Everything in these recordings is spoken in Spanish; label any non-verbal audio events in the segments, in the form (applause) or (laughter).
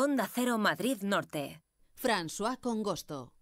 Onda Cero Madrid Norte. François Congosto.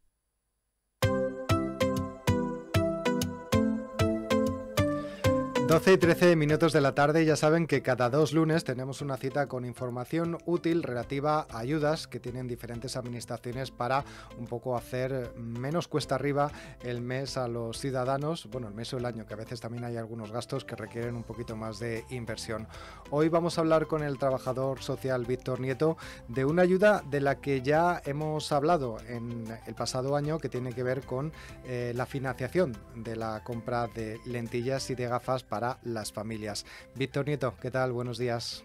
12 y 13 minutos de la tarde ya saben que cada dos lunes tenemos una cita con información útil relativa a ayudas que tienen diferentes administraciones para un poco hacer menos cuesta arriba el mes a los ciudadanos, bueno, el mes o el año, que a veces también hay algunos gastos que requieren un poquito más de inversión. Hoy vamos a hablar con el trabajador social Víctor Nieto de una ayuda de la que ya hemos hablado en el pasado año que tiene que ver con eh, la financiación de la compra de lentillas y de gafas para para las familias. Víctor Nieto, ¿qué tal? Buenos días.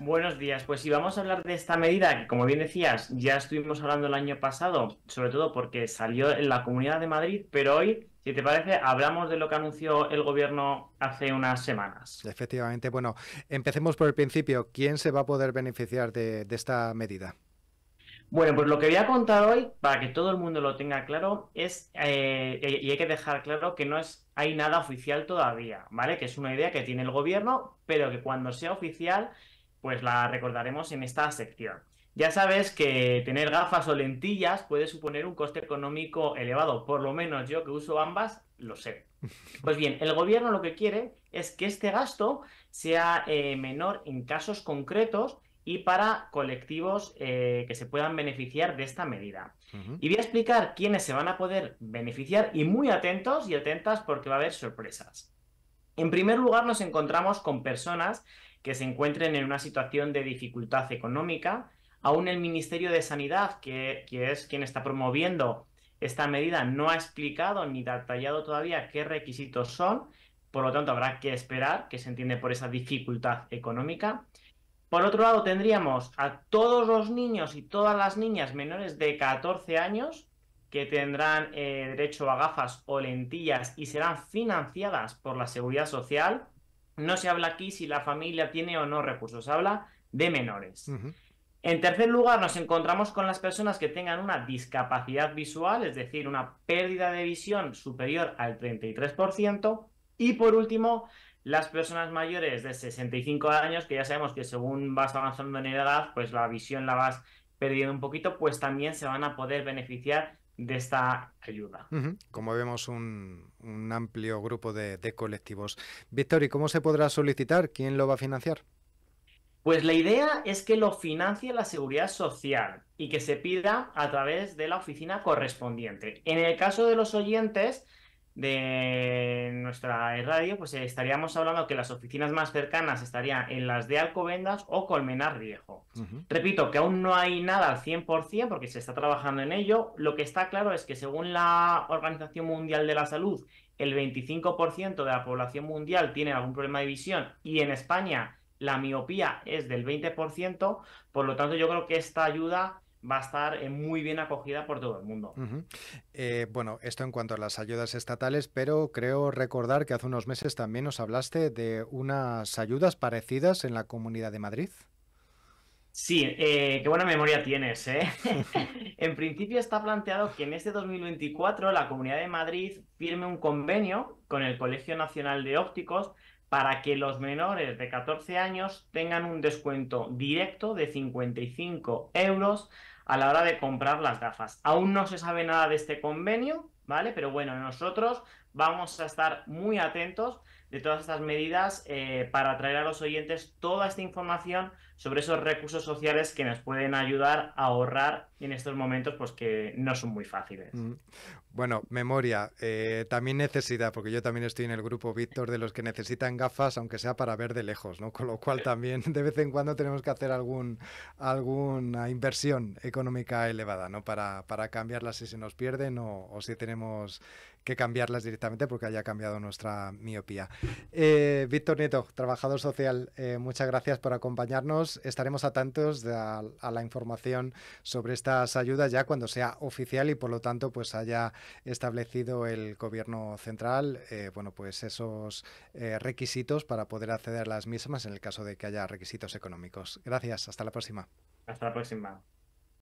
Buenos días, pues si vamos a hablar de esta medida, que como bien decías, ya estuvimos hablando el año pasado, sobre todo porque salió en la Comunidad de Madrid, pero hoy si te parece, hablamos de lo que anunció el gobierno hace unas semanas. Efectivamente, bueno, empecemos por el principio. ¿Quién se va a poder beneficiar de esta medida? Bueno, pues lo que voy a contar hoy, para que todo el mundo lo tenga claro, es, eh, y hay que dejar claro que no es, hay nada oficial todavía, ¿vale? Que es una idea que tiene el gobierno, pero que cuando sea oficial, pues la recordaremos en esta sección. Ya sabes que tener gafas o lentillas puede suponer un coste económico elevado, por lo menos yo que uso ambas, lo sé. Pues bien, el gobierno lo que quiere es que este gasto sea eh, menor en casos concretos y para colectivos eh, que se puedan beneficiar de esta medida. Y voy a explicar quiénes se van a poder beneficiar y muy atentos y atentas porque va a haber sorpresas. En primer lugar, nos encontramos con personas que se encuentren en una situación de dificultad económica. Aún el Ministerio de Sanidad, que, que es quien está promoviendo esta medida, no ha explicado ni detallado todavía qué requisitos son. Por lo tanto, habrá que esperar, que se entiende por esa dificultad económica. Por otro lado, tendríamos a todos los niños y todas las niñas menores de 14 años que tendrán eh, derecho a gafas o lentillas y serán financiadas por la seguridad social. No se habla aquí si la familia tiene o no recursos, se habla de menores. En tercer lugar, nos encontramos con las personas que tengan una discapacidad visual, es decir, una pérdida de visión superior al 33%. Y por último, las personas mayores de 65 años, que ya sabemos que según vas avanzando en edad, pues la visión la vas perdiendo un poquito, pues también se van a poder beneficiar de esta ayuda. Como vemos, un, amplio grupo de, de, colectivos. Víctor, ¿y cómo se podrá solicitar? ¿Quién lo va a financiar? Pues la idea es que lo financie la seguridad social y que se pida a través de la oficina correspondiente. En el caso de los oyentes, de nuestra radio, pues eh, estaríamos hablando que las oficinas más cercanas estarían en las de Alcobendas o Colmenar Viejo. Repito, que aún no hay nada al 100% porque se está trabajando en ello. Lo que está claro es que según la Organización Mundial de la Salud, el 25% de la población mundial tiene algún problema de visión y en España la miopía es del 20%, por lo tanto yo creo que esta ayuda va a estar eh, muy bien acogida por todo el mundo. Eh, bueno, esto en cuanto a las ayudas estatales, pero creo recordar que hace unos meses también nos hablaste de unas ayudas parecidas en la Comunidad de Madrid. Sí, eh, qué buena memoria tienes. ¿eh? (laughs) en principio está planteado que en este 2024 la Comunidad de Madrid firme un convenio con el Colegio Nacional de Ópticos para que los menores de 14 años tengan un descuento directo de 55 euros a la hora de comprar las gafas. Aún no se sabe nada de este convenio, ¿vale? Pero bueno, nosotros vamos a estar muy atentos de todas estas medidas eh, para traer a los oyentes toda esta información sobre esos recursos sociales que nos pueden ayudar a ahorrar en estos momentos pues que no son muy fáciles. Mm. Bueno, memoria, eh, también necesidad, porque yo también estoy en el grupo Víctor de los que necesitan gafas, aunque sea para ver de lejos, ¿no? Con lo cual eh. también de vez en cuando tenemos que hacer algún, alguna inversión económica elevada, ¿no? Para, cambiarlas si se nos pierden o, si tenemos que cambiarlas directamente porque haya cambiado nuestra miopía. Eh, Víctor Nieto, trabajador social, muchas gracias por acompañarnos. Estaremos atentos tantos a la información sobre esta ayudas ya cuando sea oficial y por lo tanto pues haya establecido el gobierno central eh, bueno pues esos eh, requisitos para poder acceder a las mismas en el caso de que haya requisitos económicos. Gracias, hasta la próxima. Hasta la próxima.